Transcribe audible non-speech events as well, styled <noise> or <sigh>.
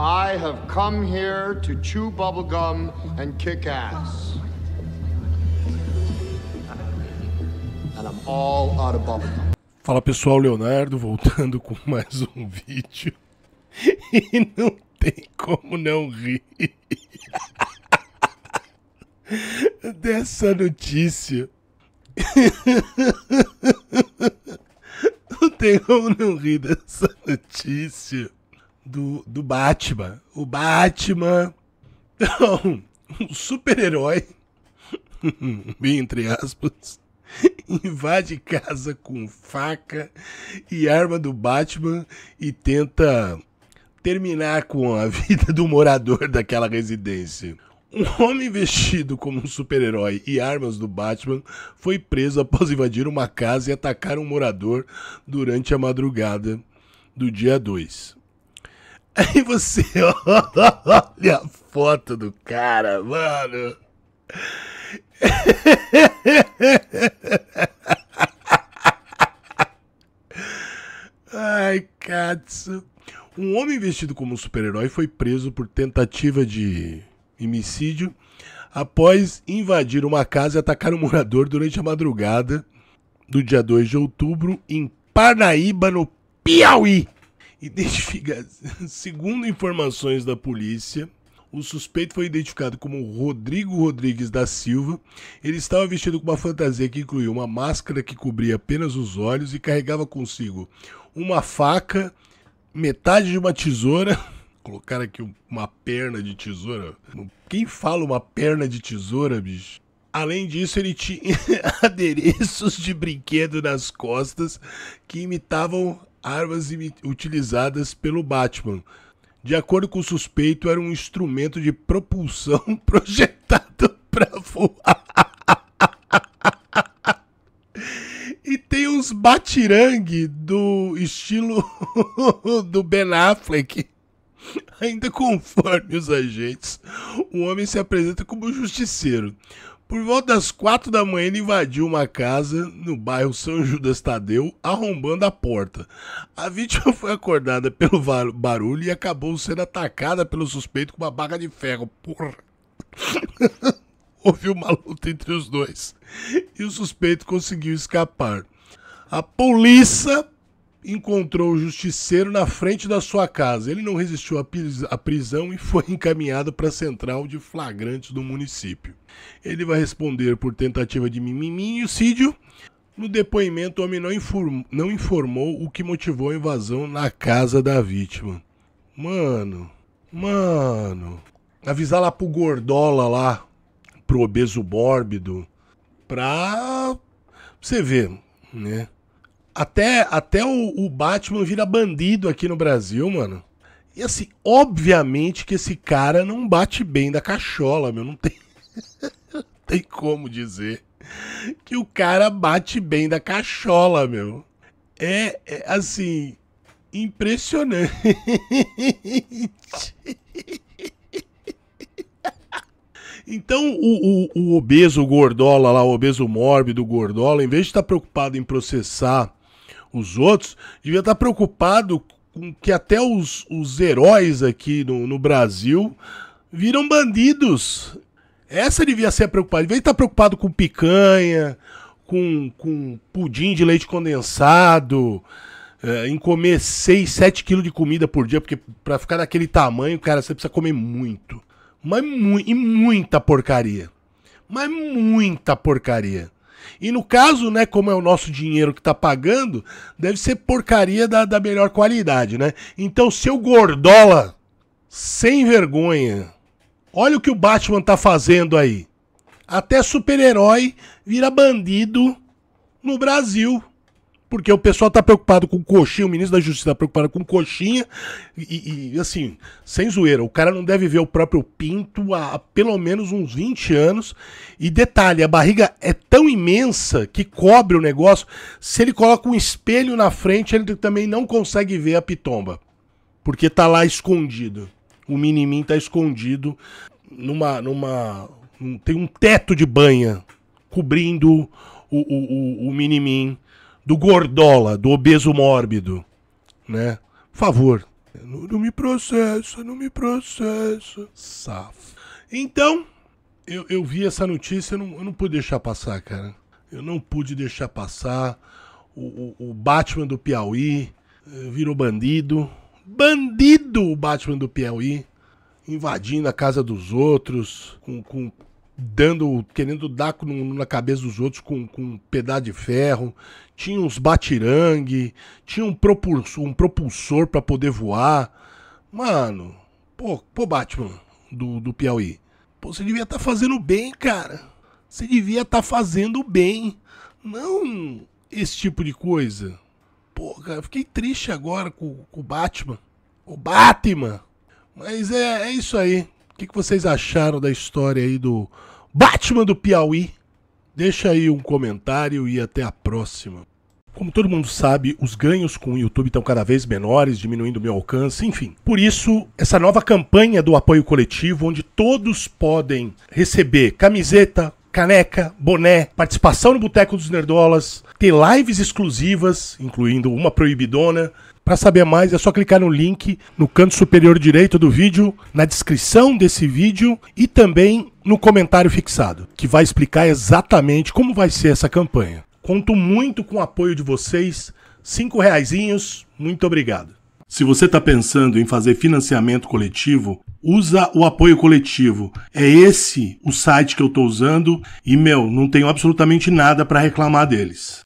I have come here to chew bubblegum and kick ass. And I'm all out of bubblegum. Fala pessoal, Leonardo voltando com mais um vídeo. <laughs> E <laughs> <laughs> não tem como não rir dessa notícia. Não tem como não rir dessa notícia do, do Batman. O Batman. <laughs> Então, um super-herói, <laughs> bem entre aspas, <laughs> invade casa com faca e arma do Batman e tenta terminar com a vida do morador daquela residência. Um homem vestido como um super-herói e armas do Batman foi preso após invadir uma casa e atacar um morador durante a madrugada do dia 2. Aí você <laughs> olha a foto do cara, mano. Ai, Katsu. Um homem vestido como um super-herói foi preso por tentativa de homicídio após invadir uma casa e atacar um morador durante a madrugada do dia 2 de outubro em Parnaíba, no Piauí identifica... <laughs> segundo informações da polícia, o suspeito foi identificado como Rodrigo Rodrigues da Silva. Ele estava vestido com uma fantasia que incluía uma máscara que cobria apenas os olhos e carregava consigo uma faca, metade de uma tesoura. <laughs> Colocaram aqui uma perna de tesoura. Quem fala uma perna de tesoura, bicho? Além disso, ele tinha <laughs> adereços de brinquedo nas costas que imitavam armas utilizadas pelo Batman. De acordo com o suspeito, era um instrumento de propulsão <laughs> projetado para voar. E tem uns batirangue do estilo <laughs> do Ben Affleck. Ainda conforme os agentes, o homem se apresenta como justiceiro, por volta das quatro da manhã, ele invadiu uma casa no bairro São Judas Tadeu, arrombando a porta. A vítima <laughs> foi acordada pelo barulho e acabou sendo atacada pelo suspeito com uma barra de ferro. Porra. <laughs> Houve uma luta entre os dois e o suspeito conseguiu escapar. A polícia encontrou o justiceiro na frente da sua casa. Ele não resistiu à prisão e foi <laughs> encaminhado para a central de flagrantes do município. Ele vai responder por tentativa de mimimi e homicídio. No depoimento, o homem não, inform não informou o que motivou a invasão na casa da vítima. Mano, mano. Avisar lá pro gordola lá, pro obeso mórbido, pra você ver, né? Até, até o, o Batman vira bandido aqui no Brasil, mano. E assim, obviamente que esse cara não bate bem da cachola, meu. Não tem, <laughs> tem como dizer que o cara bate bem da cachola, meu. É, é assim, impressionante. Então, o, o, o obeso gordola lá, o obeso mórbido gordola, em vez de estar tá preocupado em processar os outros, devia estar preocupado com que até os, os heróis aqui no, no Brasil viram bandidos. Essa devia ser a preocupada. Devia estar preocupado com picanha, com, com pudim de leite condensado, é, em comer 6, 7 quilos de comida por dia, porque para ficar daquele tamanho, cara, você precisa comer muito. Mas mu e muita porcaria. Mas muita porcaria. E no caso, né, como é o nosso dinheiro que tá pagando, deve ser porcaria da, da melhor qualidade, né? Então, seu gordola, sem vergonha, olha o que o Batman tá fazendo aí. Até super-herói vira bandido no Brasil. Porque o pessoal tá preocupado com coxinha, o ministro da Justiça tá preocupado com coxinha. E, e assim, sem zoeira, o cara não deve ver o próprio pinto há, pelo menos uns 20 anos. E detalhe, a barriga é tão imensa que cobre o negócio. Se ele coloca um espelho na frente, ele também não consegue ver a pitomba. Porque tá lá escondido. O minimin tá escondido numa. numa. Um, tem um teto de banha cobrindo o, o, o, o minimin do gordola, do obeso mórbido, né? Por favor, não, não me processa, não me processa. Safo. Então, eu, eu vi essa notícia, eu não, eu não pude deixar passar, cara. Eu não pude deixar passar. O, o, o Batman do Piauí eh, virou bandido. Bandido o Batman do Piauí invadindo a casa dos outros, com, com dando, querendo dar na cabeça dos outros com, com um pedaço de ferro, tinha uns batirangue, tinha um propulsor, um propulsor para poder voar. Mano, pô, pô Batman do, do Piauí, pô, você devia estar tá fazendo bem, cara. Você devia estar tá fazendo bem. Não esse tipo de coisa. Pô, cara, fiquei triste agora com, com o Batman. O Batman! Mas é, é isso aí que, que vocês acharam da história aí do Batman do Piauí? Deixa aí um comentário e até a próxima. Como todo mundo sabe, os ganhos com o YouTube estão cada vez menores, diminuindo meu alcance, enfim. Por isso, essa nova campanha do apoio coletivo, onde todos podem receber camiseta, caneca, boné, participação no Boteco dos Nerdolas, ter lives exclusivas, incluindo uma proibidona, para saber mais é só clicar no link no canto superior direito do vídeo, na descrição desse vídeo e também no comentário fixado, que vai explicar exatamente como vai ser essa campanha. Conto muito com o apoio de vocês. Cinco reaisinhos, muito obrigado. Se você está pensando em fazer financiamento coletivo, usa o apoio coletivo. É esse o site que eu estou usando e, meu, não tenho absolutamente nada para reclamar deles.